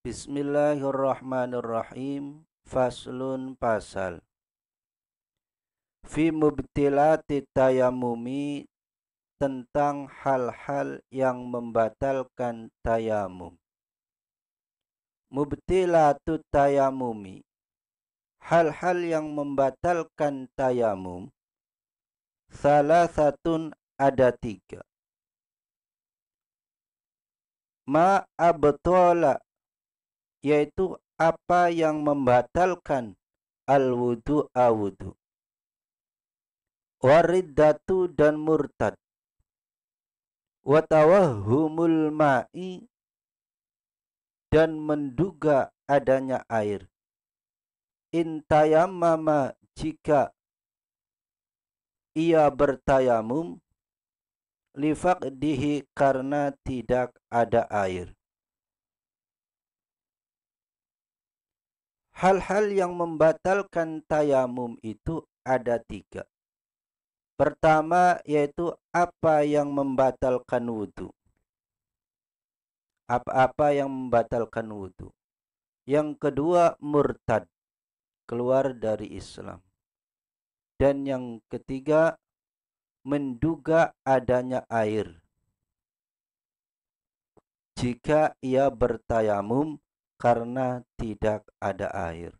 Bismillahirrahmanirrahim. Faslun pasal. Fi mubtilati tayamumi tentang hal-hal yang membatalkan tayamum. Mubtilatu tayamumi. Hal-hal yang membatalkan tayamum. Salah satun ada tiga. Ma abtola yaitu apa yang membatalkan al-wudu awudu waridatu dan murtad watawahumul ma'i dan menduga adanya air intayamama jika ia bertayamum lifak dihi karena tidak ada air Hal-hal yang membatalkan tayamum itu ada tiga. Pertama yaitu apa yang membatalkan wudhu. Apa-apa yang membatalkan wudhu. Yang kedua murtad. Keluar dari Islam. Dan yang ketiga menduga adanya air. Jika ia bertayamum karena tidak ada air.